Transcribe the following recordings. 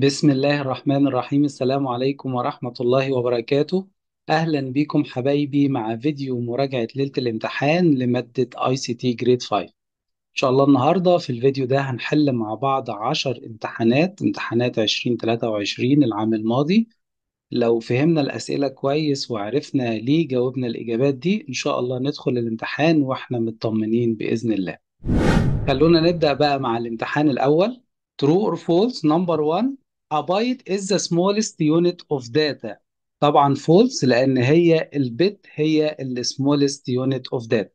بسم الله الرحمن الرحيم السلام عليكم ورحمة الله وبركاته أهلا بكم حبايبي مع فيديو مراجعة ليلة الامتحان لمادة ICT Grade 5 إن شاء الله النهاردة في الفيديو ده هنحل مع بعض 10 امتحانات امتحانات 2023 العام الماضي لو فهمنا الأسئلة كويس وعرفنا ليه جاوبنا الإجابات دي إن شاء الله ندخل الامتحان وإحنا مطمنين بإذن الله خلونا نبدأ بقى مع الامتحان الأول True or false number one A byte is the smallest unit of data طبعا false لأن هي البت هي اللي smallest unit of data.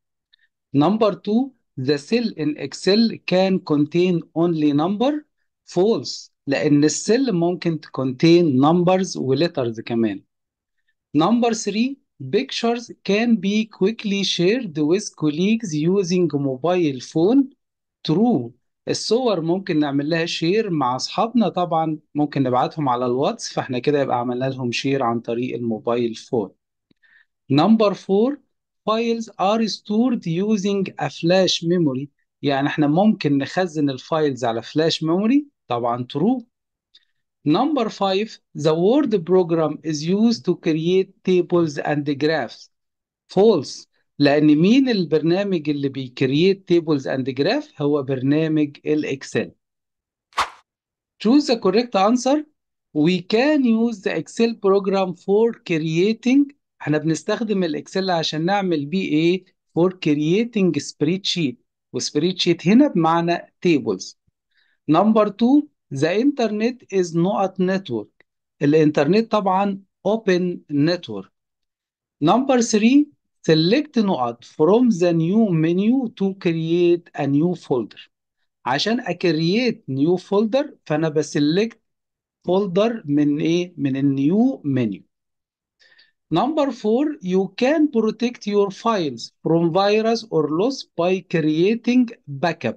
Number two, the cell in Excel can contain only number false لأن cell ممكن contain numbers و letters كمان. Number three, pictures can be quickly shared with colleagues using mobile phone. True الصور ممكن نعمل لها شير مع أصحابنا طبعا ممكن نبعتهم على الواتس فاحنا كده يبقى عملنا لهم شير عن طريق الموبايل فون نمبر 4 files are stored using a flash memory يعني احنا ممكن نخزن الفايلز على فلاش ميموري طبعا true نمبر 5 the word program is used to create tables and graphs false لان مين البرنامج اللي بيكرييت تيبلز اند جراف هو برنامج الاكسل choose the correct answer we can use the excel program for creating احنا بنستخدم الاكسل عشان نعمل بيه ايه for creating spreadsheet وspreadsheet هنا بمعنى tables number 2 the internet is not network الانترنت طبعا open network number 3 select نقط from the new menu to create a new folder عشان اكريت نيو فولدر فانا بسلكت فولدر من ايه من النيو منيو Number four, you can protect your files from virus or loss by creating backup.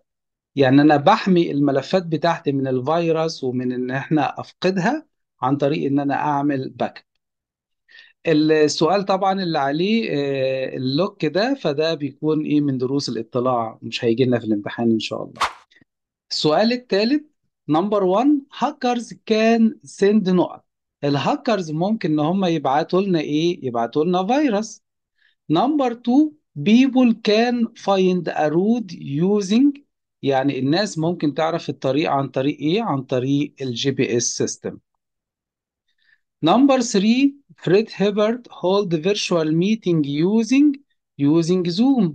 يعني أنا بحمي الملفات بتاعتي من الفيروس ومن إن إحنا أفقدها عن طريق إن أنا أعمل باك السؤال طبعا اللي عليه آه، اللوك ده فده بيكون ايه من دروس الاطلاع مش هيجي لنا في الامتحان ان شاء الله السؤال الثالث نمبر 1 هاكرز كان سند نقط الهاكرز ممكن ان هم يبعتوا لنا ايه يبعتوا لنا فيروس نمبر 2 people can find a road using يعني الناس ممكن تعرف الطريق عن طريق ايه عن طريق الجي بي اس سيستم نمبر 3 Fred هيبرت hold virtual meeting using يوزنج Zoom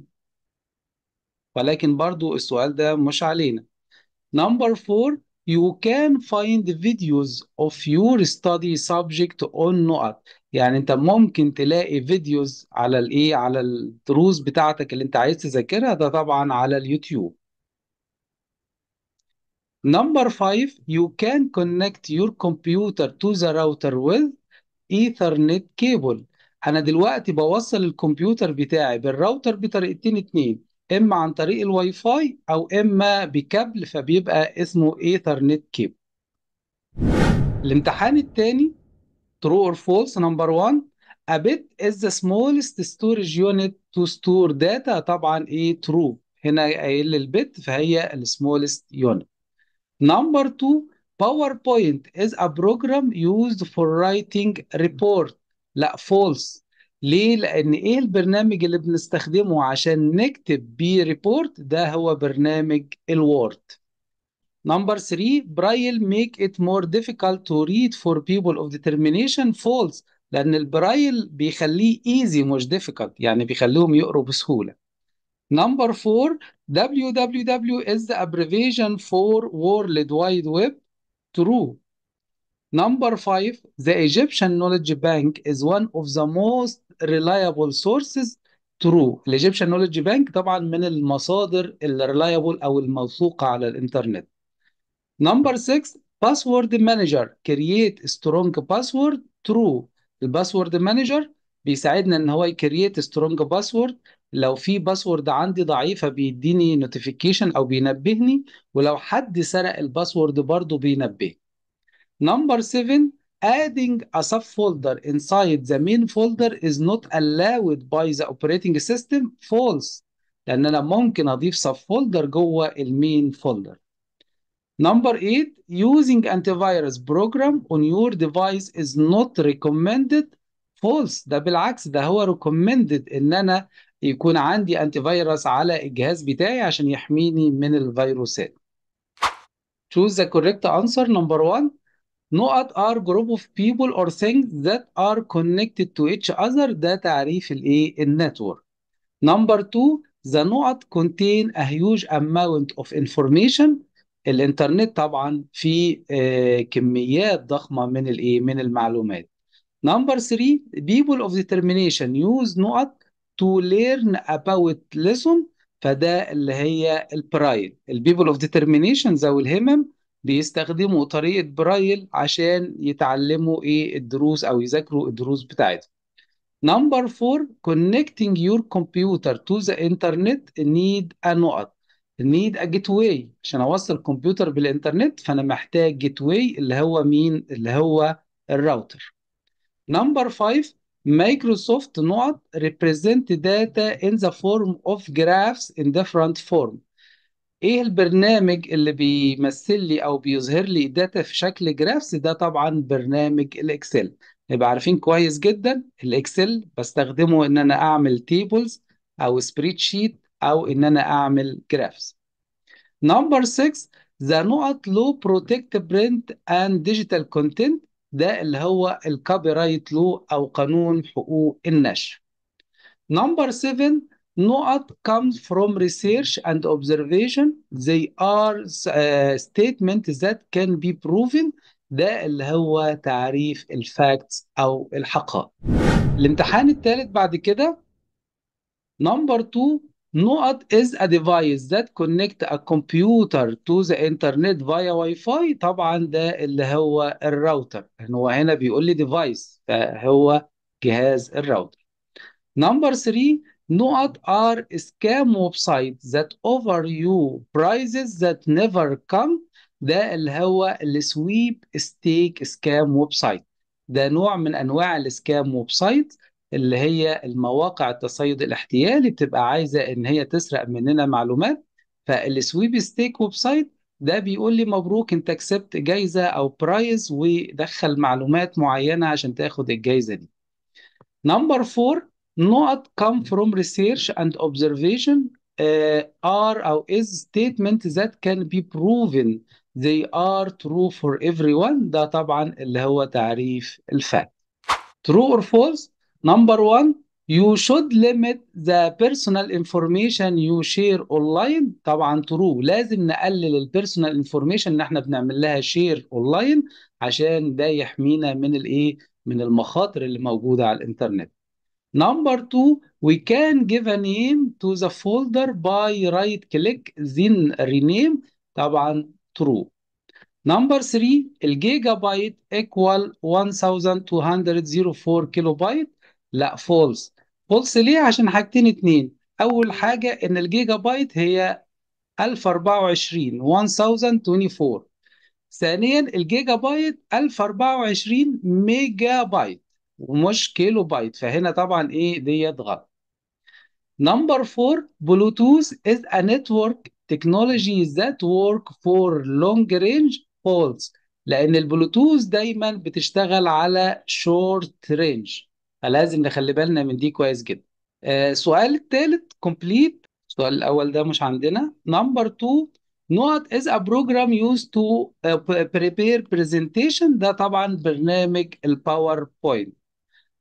ولكن برضو السؤال ده مش علينا number four you can find videos of your study subject on نقط يعني انت ممكن تلاقي فيديوز على الايه على الدروس بتاعتك اللي انت عايز تذاكرها ده طبعا على اليوتيوب Number five, you can connect your computer to the router with ايثرنت كيبل انا دلوقتي بوصل الكمبيوتر بتاعي بالراوتر بطريقتين اتنين اما عن طريق الواي فاي او اما بكابل فبيبقى اسمه ايثرنت كيبل الامتحان الثاني ترو اور فولس نمبر 1 a bit is the smallest storage unit to store data طبعا ايه true هنا قايل البت فهي السمولست يونت نمبر 2 PowerPoint is a program used for writing report لا false ليه؟ لأن إيه البرنامج اللي بنستخدمه عشان نكتب بيه ريبورت ده هو برنامج الوورد. Number 3 Braille make it more difficult to read for people of determination false لأن البرايل بيخليه easy مش difficult يعني بيخليهم يقروا بسهولة. Number 4 www is the abbreviation for World Wide Web True. Number five, the Egyptian knowledge bank is one of the most reliable sources. True. Egyptian knowledge bank طبعا من المصادر الريلايبل أو الموثوقة على الإنترنت. Number six, password manager create strong password. True. الباسورد مانجر بيساعدنا ان هو يكريت سترونج باسورد لو في باسورد عندي ضعيفه بيديني نوتيفيكيشن او بينبهني ولو حد سرق الباسورد برضه بينبهني نمبر 7 adding a subfolder inside the main folder is not allowed by the operating system false لان انا ممكن اضيف subfolder جوه المين فولدر Number 8 using antivirus program on your device is not recommended false ده بالعكس ده هو recommended ان انا يكون عندي انتي فيروس على الجهاز بتاعي عشان يحميني من الفيروسات choose the correct answer number one نقط are group of people or things that are connected to each other ده تعريف الايه النتورك number two the نقط contain a huge amount of information الانترنت طبعا فيه كميات ضخمه من الايه من المعلومات number three people of determination use نقط to learn about lesson فده اللي هي البرايل البيبل اوف ديترمينيشن او الهمم بيستخدموا طريقه برايل عشان يتعلموا ايه الدروس او يذاكروا الدروس بتاعتهم Number four, connecting your computer to the internet need a نقط need a gateway عشان اوصل الكمبيوتر بالانترنت فانا محتاج gateway اللي هو مين اللي هو الراوتر Number five, Microsoft نقط represent data in the form of graphs in different form. ايه البرنامج اللي بيمثل لي او بيظهر لي داتا في شكل جرافس ده طبعا برنامج الاكسل نبقى عارفين كويس جدا الاكسل بستخدمه ان انا اعمل تيبلز او سبريد شيت او ان انا اعمل جرافس نمبر 6 the not low protect print and digital content ده اللي هو الكوبي رايت لو او قانون حقوق النشر نمبر 7 نقط comes from research and observation they are uh, statements that can be proven ده اللي هو تعريف الفاكتس او الحقائق الامتحان الثالث بعد كده نمبر 2 نقط از ا ديفايس ذات كونكت ا كمبيوتر تو ذا انترنت فيا واي فاي طبعا ده اللي هو الراوتر يعني هو هنا بيقول لي ديفايس فهو جهاز الراوتر نمبر 3 نقط ار سكام ويب سايت ذات اوفر يو برايزز ذات نيفر كم ده اللي هو السويب ستيك سكام ويب سايت ده نوع من انواع السكام ويب سايت اللي هي المواقع التصيد الاحتيالي بتبقى عايزه ان هي تسرق مننا معلومات فالسويب ستيك ويب سايت ده بيقول لي مبروك انت كسبت جايزه او برايز ودخل معلومات معينه عشان تاخد الجايزه دي. نمبر 4 نقط come from research and observation uh, are or is statement that can be proven they are true for everyone ده طبعا اللي هو تعريف الفات. true or false Number one, you should limit the personal information you share online طبعا true لازم نقلل البيرسونال انفورميشن اللي احنا بنعمل لها شير اونلاين عشان ده يحمينا من الايه من المخاطر اللي موجوده على الانترنت Number two, we can give a name to the folder by right click then rename طبعا true. Number three, الجيجا بايت equal 1204 كيلو بايت لا فولس فولس ليه عشان حاجتين اتنين اول حاجه ان الجيجا بايت هي 1024 1024 ثانيا الجيجا بايت 1024 ميجا بايت ومش كيلو بايت فهنا طبعا ايه ديت غلط نمبر 4 بلوتوث از ا نتورك تكنولوجي ذات ورك فور لونج رينج فولس لان البلوتوث دايما بتشتغل على شورت رينج فلازم نخلي بالنا من دي كويس جدا آه، السؤال الثالث كومبليت السؤال الاول ده مش عندنا نمبر 2 نوت از ا بروجرام يوز تو بريبير برزنتيشن ده طبعا برنامج الباوربوينت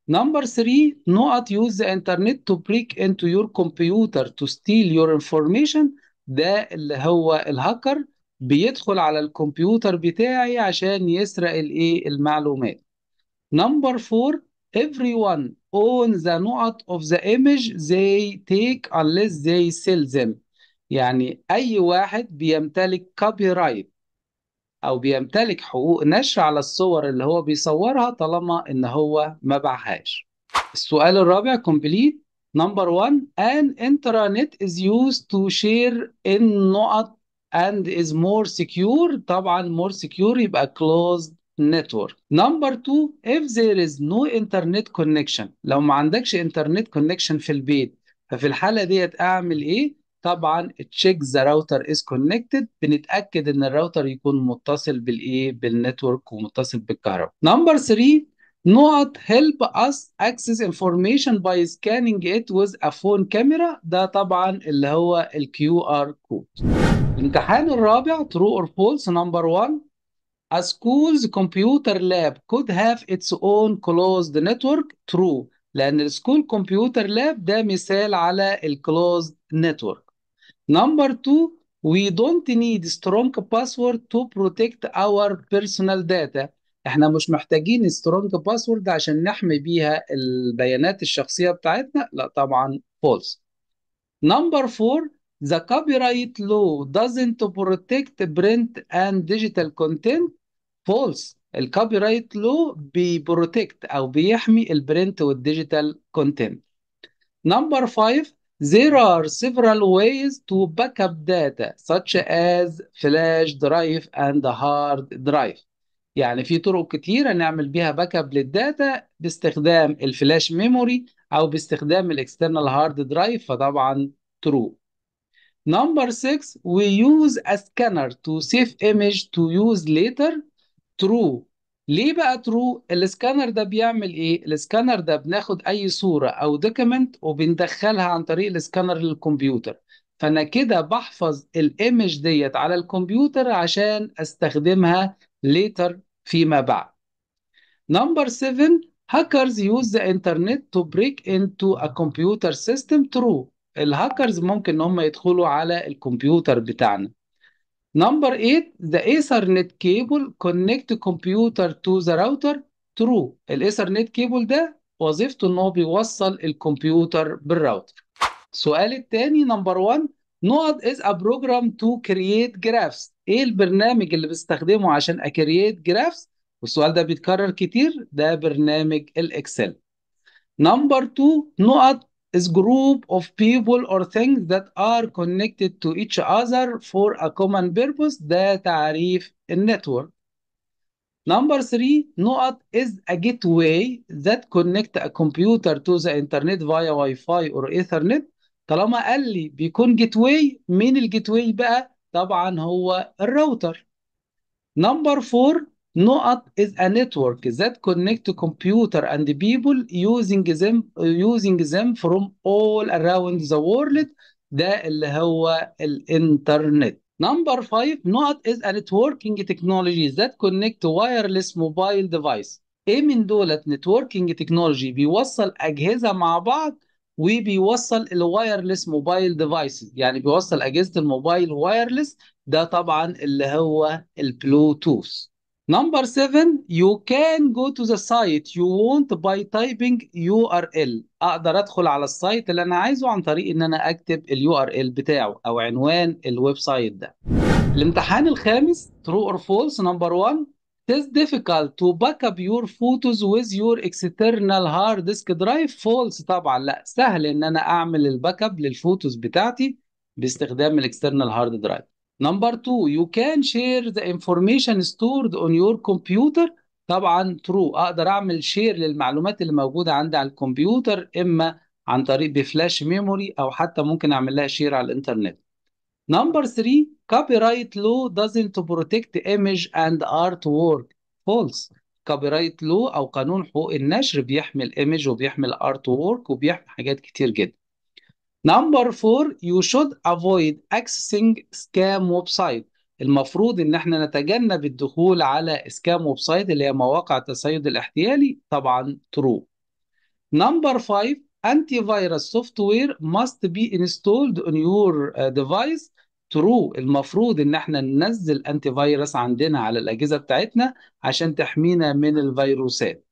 نمبر 3 نوت يوز the انترنت تو بريك انتو يور كمبيوتر تو ستيل يور انفورميشن ده اللي هو الهاكر بيدخل على الكمبيوتر بتاعي عشان يسرق الايه المعلومات نمبر 4 everyone on the نقط of the image they take unless they sell them يعني أي واحد بيمتلك copyright أو بيمتلك حقوق نشر على الصور اللي هو بيصورها طالما إن هو ما باعهاش السؤال الرابع complete number one an intranet is used to share in نقط and is more secure طبعا more secure يبقى closed network. Number two, if there is no internet connection لو ما عندكش internet connection في البيت ففي الحالة ديت أعمل إيه؟ طبعا check the router is connected بنتاكد ان الراوتر يكون متصل بالايه بالنتورك ومتصل بالكهرباء نمبر 3 not help us access information by scanning it with a phone camera ده طبعا اللي هو الكيو ار كود الامتحان الرابع true or false نمبر 1 A school's computer lab could have its own closed network true لأن school computer lab ده مثال على closed network. Number two, we don't need strong password to protect our personal data. احنا مش محتاجين strong password عشان نحمي بيها البيانات الشخصية بتاعتنا. لا طبعا false. Number four, the copyright law doesn't protect print and digital content فولس الكوبي رايت لو بيبروتكت او بيحمي البرنت والديجيتال كونتنت نمبر 5 There are several ways to backup data such as flash drive and hard drive. يعني في طرق كتيرة نعمل بيها باك اب للداتا باستخدام الفلاش ميموري أو باستخدام الاكسترنال هارد درايف فطبعا true. Number 6 we use a scanner to save image to use later ترو ليه بقى ترو السكانر ده بيعمل ايه السكانر ده بناخد اي صورة او دوكيمنت وبندخلها عن طريق السكانر للكمبيوتر فانا كده بحفظ الايمج ديت على الكمبيوتر عشان استخدمها later فيما بعد نمبر 7 هاكرز use the internet to break into a computer system ترو الهاكرز ممكن ان هم يدخلوا على الكمبيوتر بتاعنا Number eight, the Ethernet cable connect computer to the router true. الإيثرنت كيبل ده وظيفته إن هو بيوصل الكمبيوتر بالراوتر. السؤال التاني نمبر 1 نقط is a program to create graphs. إيه البرنامج اللي بستخدمه عشان أكرييت جرافس؟ والسؤال ده بيتكرر كتير ده برنامج الإكسل. نمبر 2 نقط is group of people or things that are connected to each other for a common purpose ده a network. Number three, NOAT is a gateway that connect a computer to the internet via Wi-Fi or Ethernet. طالما قال لي بيكون gateway مين الجيتواي بقى؟ طبعا هو الراوتر. Number four, نقط is a network that connect to computer and people using them using them from all around the world ده اللي هو الانترنت Number five نقط is a networking technology that connect wireless mobile device. ايه من دولت networking technology بيوصل اجهزه مع بعض وبيوصل الوايرلس موبايل ديفايسز يعني بيوصل اجهزه الموبايل وايرلس ده طبعا اللي هو البلوتوث. Number seven, you can go to the site you want by typing URL. اقدر ادخل على السايت اللي انا عايزه عن طريق ان انا اكتب اليو ار ال بتاعه او عنوان الويب سايت ده. الامتحان الخامس true or false number one it is difficult to back up your photos with your external hard disk drive false طبعا لا سهل ان انا اعمل الباك اب للفوتوز بتاعتي باستخدام الاكسترنال هارد درايف. نمبر 2 يو كان شير ذا انفورميشن ستورد اون يور كمبيوتر طبعا ترو اقدر اعمل شير للمعلومات اللي موجوده عندي على الكمبيوتر اما عن طريق بفلاش ميموري او حتى ممكن اعمل لها شير على الانترنت نمبر 3 كوبي رايت لو بروتكت ايمج اند ارت وورك فولس كوبي رايت لو او قانون حقوق النشر بيحمي الايمج وبيحمي الارت وورك وبيحمي حاجات كتير جدا نمبر 4 شود افويد اكسسنج سكام ويب سايت المفروض ان احنا نتجنب الدخول على سكام ويب سايت اللي هي مواقع التسيد الاحتيالي طبعا ترو نمبر 5 فايروس سوفت وير ماست بي انستولد اون يور ديفايس ترو المفروض ان احنا ننزل انتي فايروس عندنا على الاجهزه بتاعتنا عشان تحمينا من الفيروسات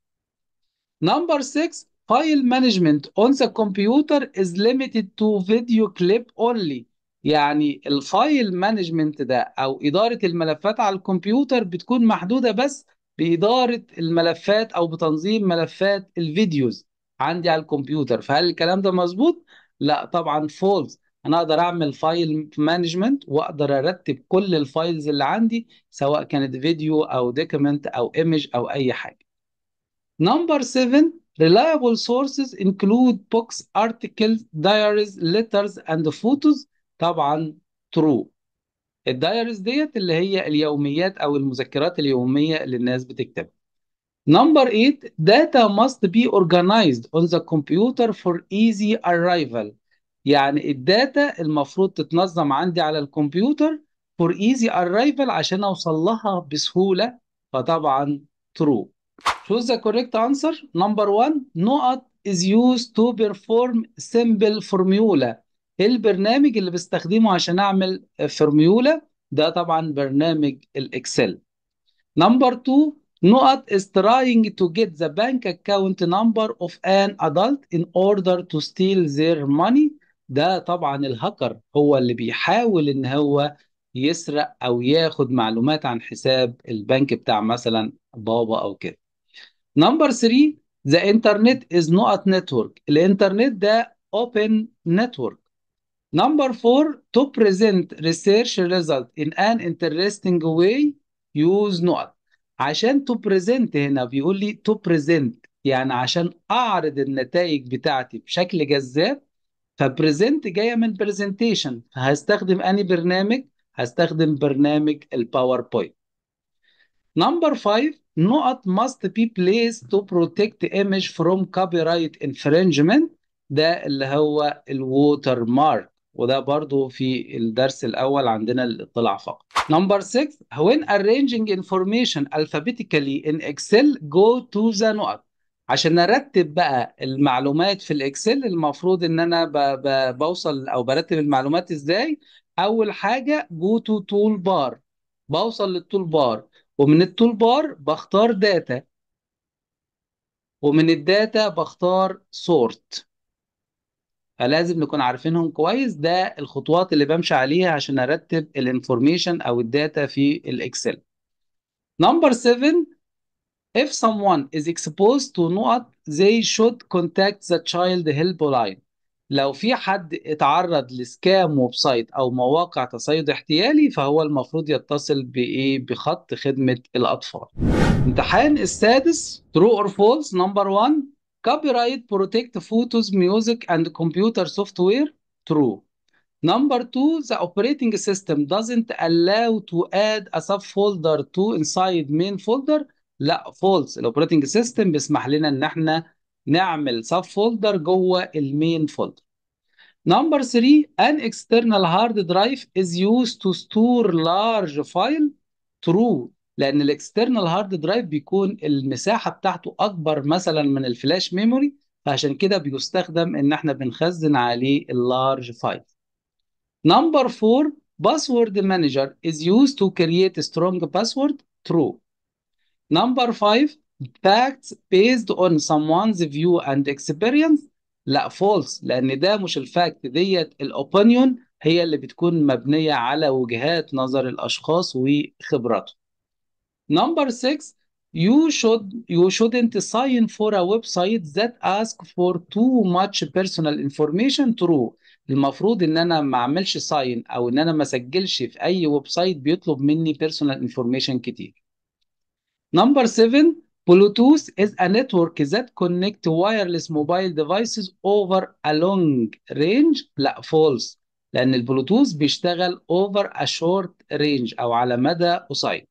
نمبر 6 فايل مانجمنت اون ذا كمبيوتر از ليميتد تو فيديو كليب اونلي يعني الفايل مانجمنت ده او اداره الملفات على الكمبيوتر بتكون محدوده بس باداره الملفات او بتنظيم ملفات الفيديوز عندي على الكمبيوتر فهل الكلام ده مظبوط لا طبعا فولز انا اقدر اعمل فايل مانجمنت واقدر ارتب كل الفايلز اللي عندي سواء كانت فيديو او دوكيمنت او ايمج او اي حاجه نمبر 7 Reliable sources include books, articles, diaries, letters and photos طبعا true الدايريز ديت اللي هي اليوميات او المذكرات اليوميه اللي الناس بتكتبها Number 8 data must be organized on the computer for easy arrival يعني الداتا المفروض تتنظم عندي على الكمبيوتر for easy arrival عشان اوصل لها بسهوله فطبعا true Choose the correct answer. Number one, نقط is used to perform simple formula. البرنامج اللي بستخدمه عشان اعمل فورميولا ده طبعا برنامج الاكسل. Number two, نقط is trying to get the bank account number of an adult in order to steal their money. ده طبعا الهاكر هو اللي بيحاول ان هو يسرق او ياخد معلومات عن حساب البنك بتاع مثلا بابا او كده. نمبر 3 ذا انترنت از نوت نتورك الانترنت ده open network Number four, to present research result in an interesting way, use not. عشان to present هنا بيقول لي to present يعني عشان أعرض النتائج بتاعتي بشكل جذاب present جاية من presentation فهستخدم أني برنامج؟ هستخدم برنامج الباوربوينت. Number five, نقط must be placed to protect image from copyright infringement ده اللي هو الووتر مارك وده برضو في الدرس الأول عندنا الاطلاع فقط نمبر 6 when arranging information alphabetically in Excel, go to the نقط. عشان ارتب بقى المعلومات في الاكسل المفروض ان انا ب... ب... بوصل او برتب المعلومات ازاي اول حاجه جو تو تول بار بوصل للتول بار ومن التول بار بختار داتا ومن الداتا بختار سورت فلازم نكون عارفينهم كويس ده الخطوات اللي بمشي عليها عشان ارتب الانفورميشن او الداتا في الاكسل نمبر 7 if someone is exposed to نقط they should contact the child helpline لو في حد اتعرض لسكام ويب سايت او مواقع تصيد احتيالي فهو المفروض يتصل بايه بخط خدمه الاطفال امتحان السادس ترو اور فولس نمبر 1 كوبي رايت بروتكت فوتوز ميوزك اند كمبيوتر سوفت وير ترو نمبر 2 the operating system doesn't allow to add a subfolder to inside main folder. لا فولس الاوبريتنج سيستم بيسمح لنا ان احنا نعمل سب فولدر جوه المين فولدر نمبر 3 ان اكسترنال هارد درايف از يوز تو ستور لارج فايل ترو لان الاكسترنال هارد درايف بيكون المساحه بتاعته اكبر مثلا من الفلاش ميموري فعشان كده بيستخدم ان احنا بنخزن عليه اللارج فايل نمبر 4 باسورد مانجر از يوز تو كرييت سترونج باسورد ترو نمبر 5 facts based on someone's view and experience لا false لان ده مش الفاكت ديت الاوبينيون هي اللي بتكون مبنيه على وجهات نظر الاشخاص وخبراتهم number 6 you should you shouldn't sign for a website that ask for too much personal information true المفروض ان انا ما اعملش ساين او ان انا ما اسجلش في اي ويب سايت بيطلب مني بيرسونال انفورميشن كتير نمبر 7 Bluetooth is a network that connect wireless mobile devices over a long range لا false لأن البلوتوث بيشتغل over a short range أو على مدى قصير.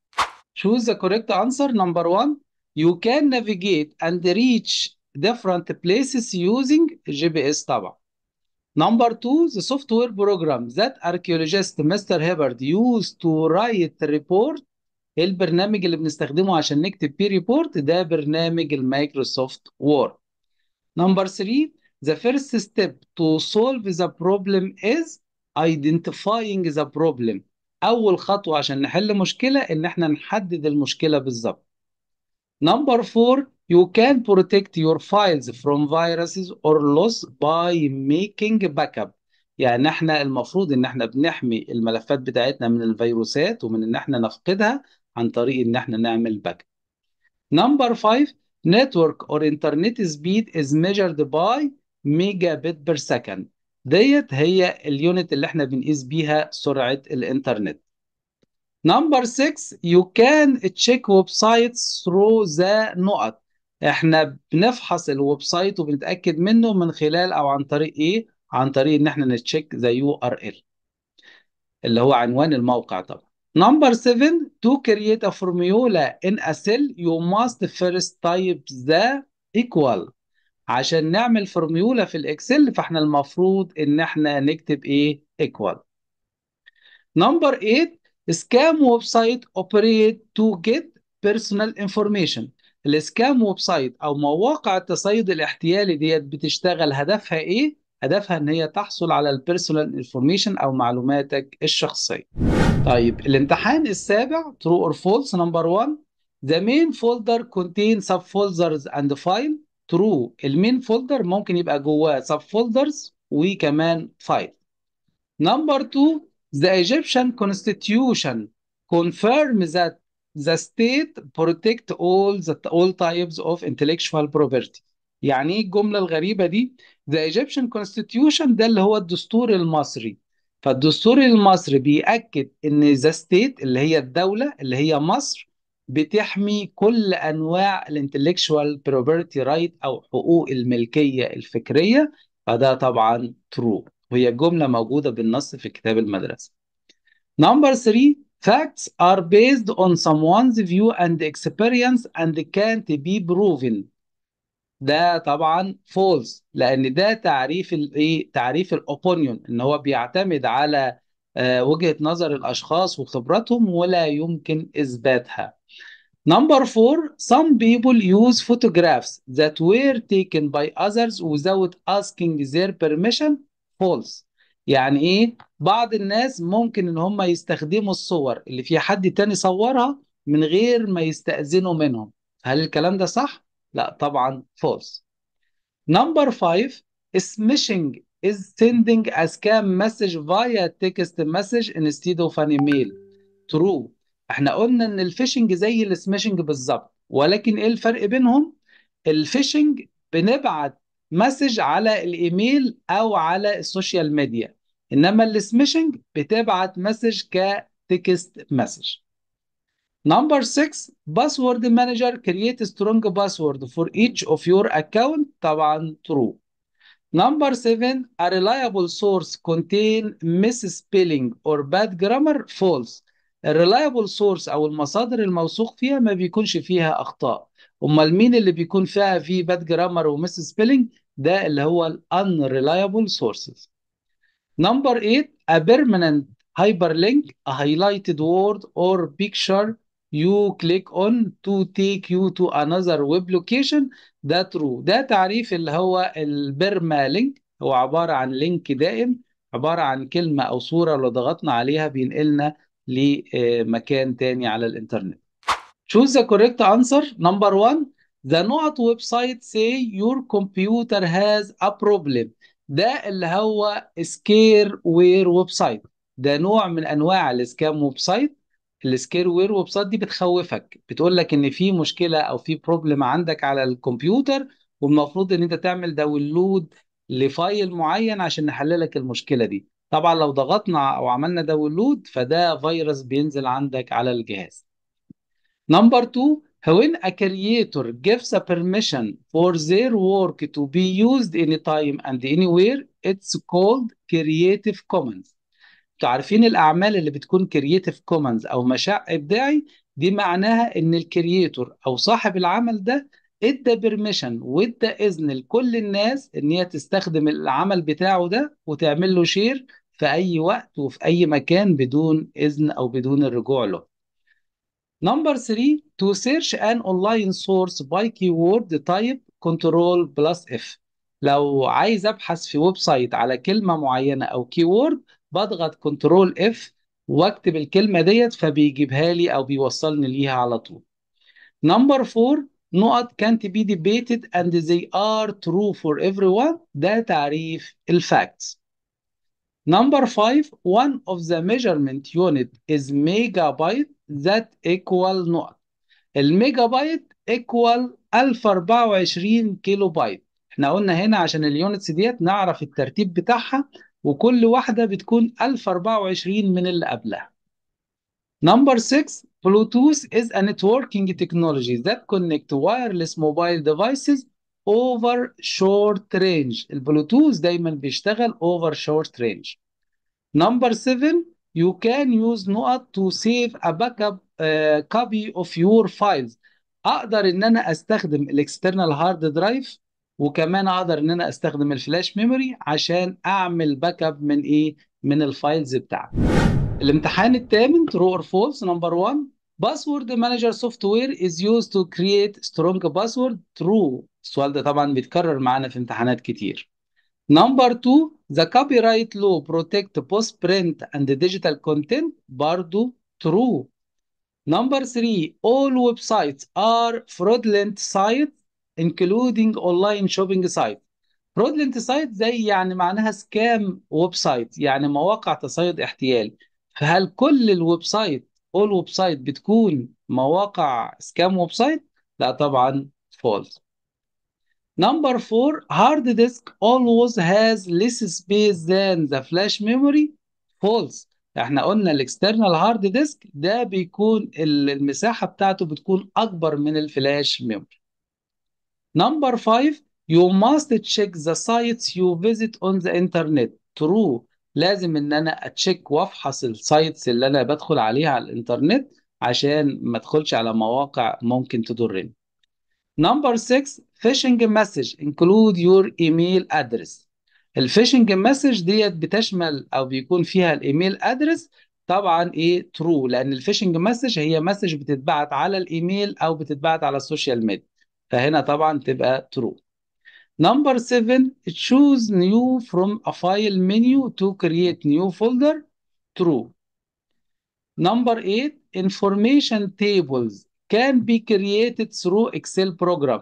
Choose the correct answer number one you can navigate and reach different places using GPS طبعا. Number two, the software program that archaeologist Mr. Hebert used to write report إيه البرنامج اللي بنستخدمه عشان نكتب بي ريبورت ده برنامج المايكروسوفت وورد نمبر 3 the first step to solve the problem is identifying the problem اول خطوه عشان نحل مشكله ان احنا نحدد المشكله بالظبط نمبر 4 You can protect your files from viruses or loss by making backup. يعني احنا المفروض ان احنا بنحمي الملفات بتاعتنا من الفيروسات ومن ان احنا نفقدها عن طريق ان احنا نعمل باك نمبر 5 network or internet speed is measured by megabit per second ديت هي اليونت اللي احنا بنقيس بيها سرعة الانترنت نمبر 6 you can check websites through the نقط احنا بنفحص الويب سايت وبنتاكد منه من خلال او عن طريق ايه عن طريق ان احنا نتشيك ذا يو ار ال اللي هو عنوان الموقع طبعا Number seven, to create a formula in a cell, you must first type the equal. عشان نعمل فورميولا في الاكسل فاحنا المفروض ان احنا نكتب ايه equal. Number eight, scam website operate to get personal information. السكام ويب سايت او مواقع التصيد الاحتيالي ديت بتشتغل هدفها ايه؟ هدفها ان هي تحصل على البيرسونال انفورميشن او معلوماتك الشخصيه طيب الامتحان السابع true or false نمبر 1 the main folder contains sub folders and file true المين فولدر ممكن يبقى جواه sub folders وكمان file نمبر 2 the Egyptian constitution confirms that the state protect all the all types of intellectual property يعني ايه الجمله الغريبه دي The Egyptian Constitution ده اللي هو الدستور المصري فالدستور المصري بيأكد ان ذا ستيت اللي هي الدوله اللي هي مصر بتحمي كل انواع الانتلكشوال بروبرتي رايت او حقوق الملكيه الفكريه فده طبعا ترو وهي الجمله موجوده بالنص في كتاب المدرسه نمبر 3 facts are based on someone's view and experience and can't be proven ده طبعا فولس لان ده تعريف الايه تعريف الاوبينيون ان هو بيعتمد على آه، وجهة نظر الاشخاص وخبراتهم ولا يمكن اثباتها نمبر 4 some people use photographs that were taken by others without asking their permission. False. يعني ايه؟ بعض الناس ممكن ان هم يستخدموا الصور اللي في حد تاني صورها من غير ما يستأذنوا منهم. هل الكلام ده صح؟ لا طبعا فولس number 5 سميشنج is sending a scam message via text message instead of an email true احنا قلنا ان الفيشنج زي السميشنج بالظبط ولكن ايه الفرق بينهم الفيشنج بنبعت مسج على الايميل او على السوشيال ميديا انما السميشنج بتبعت مسج كتكست مسج Number six, password manager create a strong password for each of your account. طبعا true. Number seven, a reliable source contain misspelling or bad grammar. False. الريلايبل source او المصادر الموثوق فيها ما بيكونش فيها اخطاء امال مين اللي بيكون فيها فيه bad grammar و misspelling؟ ده اللي هو الانريلايبل sources. Number eight, a permanent hyperlink a highlighted word or picture you click on to take you to another web location ده true ده تعريف اللي هو البرما لينك هو عبارة عن لينك دائم عبارة عن كلمة أو صورة لو ضغطنا عليها بينقلنا لمكان آه، تاني على الإنترنت. Choose the correct answer. Number one, the not website say your computer has a problem. ده اللي هو سكير وير ويب سايت. ده نوع من أنواع السكام ويب سايت. السكير وير ويب دي بتخوفك بتقول لك ان في مشكله او في بروبلم عندك على الكمبيوتر والمفروض ان انت تعمل داونلود لفايل معين عشان نحل لك المشكله دي طبعا لو ضغطنا او عملنا داونلود فده فيروس بينزل عندك على الجهاز نمبر 2 when a creator gives a permission for their work to be used anytime and anywhere it's called creative commons عارفين الاعمال اللي بتكون كرييتيف كومنز او مشاع ابداعي دي معناها ان الكرييتور او صاحب العمل ده ادى بيرميشن وادى اذن لكل الناس ان هي تستخدم العمل بتاعه ده وتعمل له شير في اي وقت وفي اي مكان بدون اذن او بدون الرجوع له نمبر 3 to search an online source by keyword تايب كنترول بلس اف لو عايز ابحث في ويب سايت على كلمه معينه او كيورد بضغط كنترول اف واكتب الكلمه ديت فبيجيبها لي او بيوصلني ليها على طول نمبر 4 نقط can't be debated and they are true for everyone ده تعريف الفاكتس Number 5 one of the measurement از is megabyte that equal نقط الميجا بايت equal 1024 كيلو بايت احنا قلنا هنا عشان اليونتس ديت نعرف الترتيب بتاعها وكل واحدة بتكون 1024 من اللي قبلها. Number 6 Bluetooth is a networking technology that connects wireless mobile devices over short range. البلوتوث دايما بيشتغل over short range. Number 7 you can use نقط to save a backup uh, copy of your files. اقدر ان انا استخدم الاكسترنال هارد درايف وكمان اقدر ان انا استخدم الفلاش ميموري عشان اعمل باك اب من ايه من الفايلز بتاعتي الامتحان الثامن true or false نمبر 1 باسورد مانجر سوفت وير از يوز تو كرييت سترونج باسورد ترو السؤال ده طبعا بيتكرر معانا في امتحانات كتير نمبر 2 ذا كوبي رايت لو بروتكت بوست برنت اند ديجيتال كونتنت برضه ترو نمبر 3 all websites are fraudulent sites including online shopping site fraudulent site زي يعني معناها سكام ويب سايت يعني مواقع تصيد احتيال فهل كل الويب سايت all ويب سايت بتكون مواقع سكام ويب سايت لا طبعا فولس. Number four, hard disk always has less space than the flash memory. False. احنا قلنا الاكسترنال هارد ديسك ده بيكون المساحة بتاعته بتكون أكبر من الفلاش ميموري. Number five, you must check the sites you visit on the internet. True. لازم ان انا اتشيك وافحص السايتس اللي انا بدخل عليها على الانترنت عشان ما ادخلش على مواقع ممكن تضرني. Number six, phishing message include your email address. الفيشنج مسج ديت بتشمل او بيكون فيها الايميل ادرس طبعا ايه ترو لان الفيشنج مسج هي مسج بتتبعت على الايميل او بتتبعت على السوشيال ميديا فهنا طبعا تبقى true number 7 choose new from a file menu to create new folder true number 8 information tables can be created through Excel program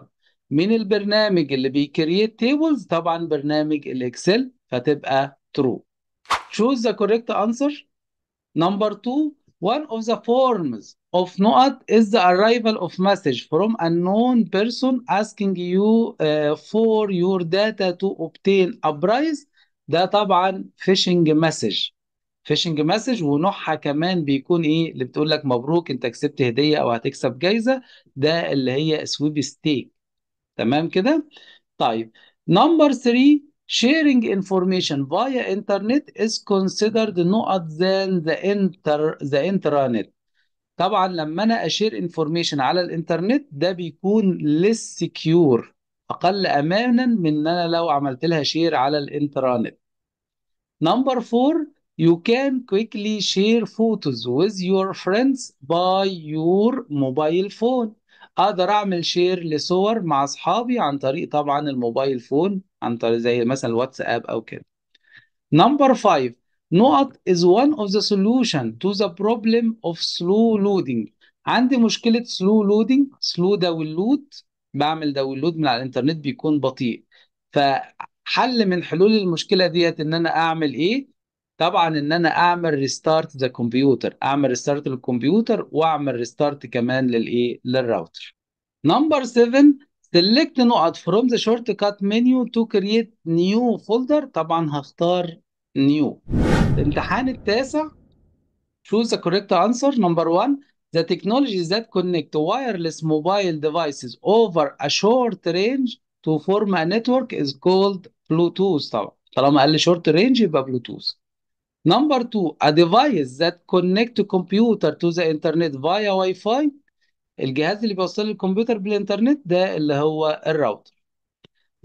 من البرنامج اللي بيكريت tables طبعا برنامج الاكسل فتبقى true choose the correct answer number 2 One of the forms of not is the arrival of message from unknown person asking you uh, for your data to obtain a price ده طبعا فيشنج مسج فيشنج مسج ونوعها كمان بيكون ايه اللي بتقول لك مبروك انت كسبت هديه او هتكسب جايزه ده اللي هي سويب ستيك تمام كده طيب نمبر 3 Sharing information via internet is considered not than the, inter, the intranet. طبعا لما انا اشير انفورميشن على الانترنت ده بيكون less secure اقل امانا من ان انا لو عملت لها شير على الانترنت. Number four you can quickly share photos with your friends by your mobile phone. اقدر اعمل شير لصور مع اصحابي عن طريق طبعا الموبايل فون عن طريق زي مثلا الواتساب او كده نمبر 5 نقط is one of the solution to the problem of slow loading عندي مشكلة slow loading slow download بعمل داونلود من على الانترنت بيكون بطيء فحل من حلول المشكلة ديت ان انا اعمل ايه طبعا ان انا اعمل ريستارت ذا كمبيوتر اعمل ريستارت للكمبيوتر واعمل ريستارت كمان للايه للراوتر نمبر 7 سيلكت نقط فروم ذا شورت كات منيو تو كرييت نيو فولدر طبعا هختار نيو الامتحان التاسع choose the correct answer نمبر 1 the technologies that connect wireless mobile devices over a short range to form a network is called Bluetooth طبعا طالما قال لي short range يبقى Bluetooth Number two, a device that connect computer to the internet via Wi-Fi. الجهاز اللي بيوصل الكمبيوتر بالإنترنت ده اللي هو الراوتر.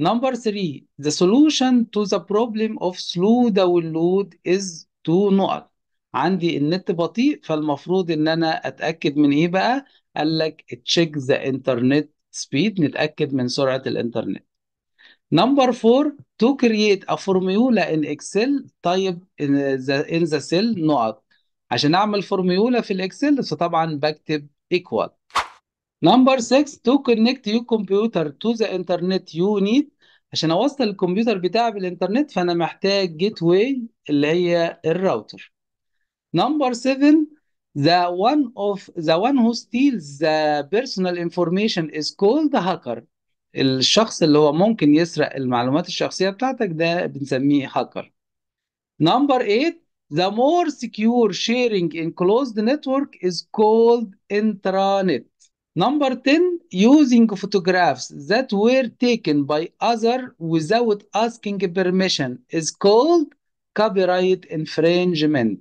Number three, the solution to the problem of slow download is to نقط. عندي النت بطيء فالمفروض إن أنا أتأكد من إيه بقى؟ قال لك تشيك ذا انترنت سبيد نتأكد من سرعة الإنترنت. Number four, to create a formula in Excel type in the, in the cell نقط. عشان أعمل فورميولا في الإكسل فطبعا بكتب equal. Number six, to connect your computer to the internet you need. عشان أوصل الكمبيوتر بتاعي بالإنترنت فأنا محتاج جيت واي اللي هي الراوتر. Number seven, the one of the one who steals the personal information is called hacker. الشخص اللي هو ممكن يسرق المعلومات الشخصية بتاعتك ده بنسميه هاكر نمبر 8 The more secure sharing in closed network is called intranet. Number 10 Using photographs that were taken by other without asking permission is called copyright infringement.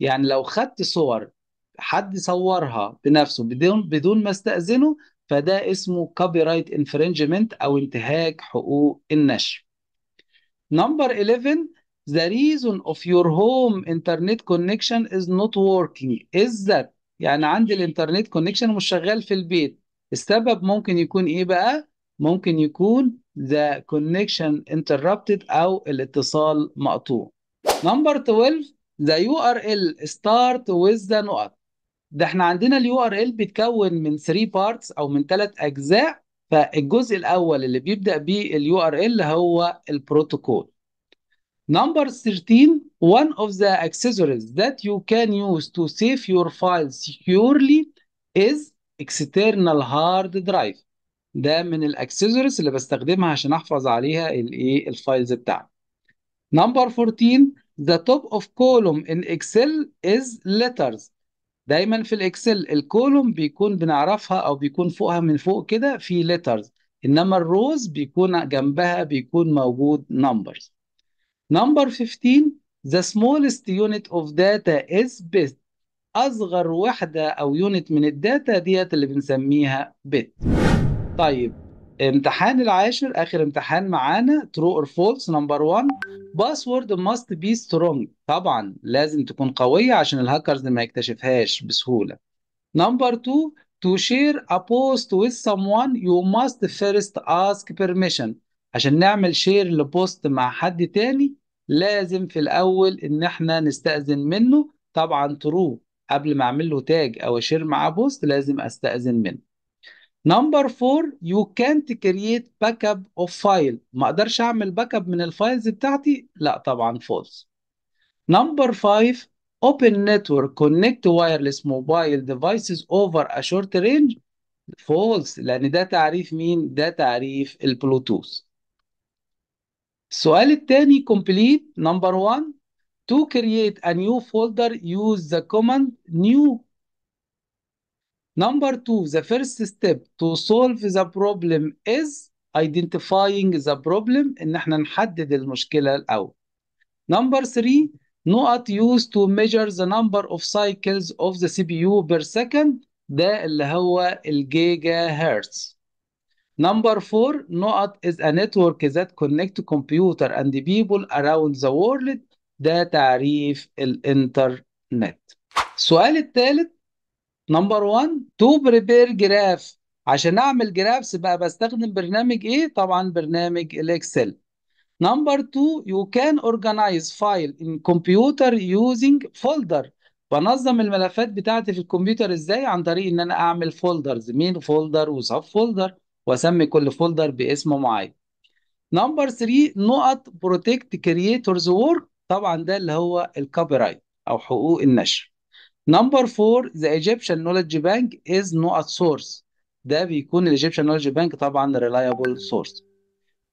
يعني لو خدت صور حد صورها بنفسه بدون بدون ما استأذنه فده اسمه كوبي رايت انفرنجمنت او انتهاك حقوق النشر نمبر 11 the reason of your home internet connection is not working is that يعني عندي الانترنت كونكشن مش شغال في البيت السبب ممكن يكون ايه بقى ممكن يكون the connection interrupted او الاتصال مقطوع number 12 the URL start with the نقط ده احنا عندنا اليو ار ال بيتكون من 3 بارتس او من 3 اجزاء فالجزء الاول اللي بيبدا بيه اليو ار ال هو البروتوكول Number 13 one of the accessories that you can use to save your files securely is external hard drive ده من الاكسسوارز اللي بستخدمها عشان احفظ عليها الايه الفايلز بتاعتي Number 14 the top of column in Excel is letters دايما في الاكسل الكولوم بيكون بنعرفها او بيكون فوقها من فوق كده في ليترز انما الروز بيكون جنبها بيكون موجود نمبرز نمبر 15 the smallest unit of data is bit اصغر وحده او يونت من الداتا ديت اللي بنسميها بت طيب امتحان العاشر اخر امتحان معانا ترو اور فولس نمبر 1 باسورد ماست بي سترونج طبعا لازم تكون قويه عشان الهاكرز ما يكتشفهاش بسهوله نمبر 2 شير ا بوست وذ with وان يو ماست فيرست اسك بيرميشن عشان نعمل شير لبوست مع حد تاني لازم في الاول ان احنا نستأذن منه طبعا ترو قبل ما اعمل له تاج او اشير معاه بوست لازم استأذن منه نمبر 4 يو كانت كرييت باك اب اوف فايل ما اقدرش اعمل باك اب من الفايلز بتاعتي لا طبعا فولس نمبر 5 open network connect wireless موبايل devices اوفر a short range false لان ده تعريف مين ده تعريف البلوتوث السؤال الثاني complete number 1 to create a new folder use the command new Number two, the first step to solve the problem is identifying the problem ان احنا نحدد المشكلة الأول. Number three, not used to measure the number of cycles of the CPU per second ده اللي هو الجيجا هرتز. Number four, NOT is a network that connect computer and people around the world. ده تعريف الانترنت. السؤال الثالث نمبر 1 تو بريبير جراف عشان اعمل جرافس بقى بستخدم برنامج ايه طبعا برنامج الاكسل نمبر 2 يو كان اورجنايز فايل ان كمبيوتر يوزنج فولدر بنظم الملفات بتاعتي في الكمبيوتر ازاي عن طريق ان انا اعمل فولدرز مين فولدر وصف فولدر واسمي كل فولدر باسم معين نمبر 3 نقط بروتكت كرييتورز وورك طبعا ده اللي هو الكوبي رايت او حقوق النشر نمبر 4 ذا ايجيبشن نولج بانك از نوت سورس ده بيكون الايجيبشن نولج بانك طبعا ريلايبل سورس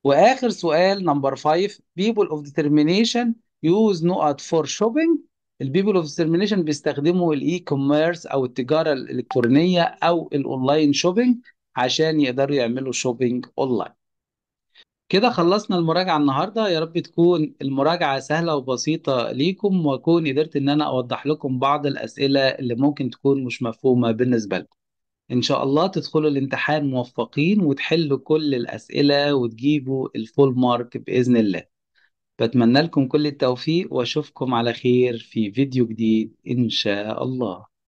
واخر سؤال نمبر 5 بيبل اوف ديترمينيشن يوز نقط فور شوبينج البيبل اوف ديترمينيشن بيستخدموا الاي كوميرس او التجاره الالكترونيه او الاونلاين شوبينج عشان يقدروا يعملوا شوبينج اونلاين كده خلصنا المراجعة النهاردة يا رب تكون المراجعة سهلة وبسيطة ليكم وأكون قدرت إن أنا أوضح لكم بعض الأسئلة اللي ممكن تكون مش مفهومة بالنسبة لكم إن شاء الله تدخلوا الامتحان موفقين وتحلوا كل الأسئلة وتجيبوا الفول مارك بإذن الله بتمنى لكم كل التوفيق وأشوفكم على خير في فيديو جديد إن شاء الله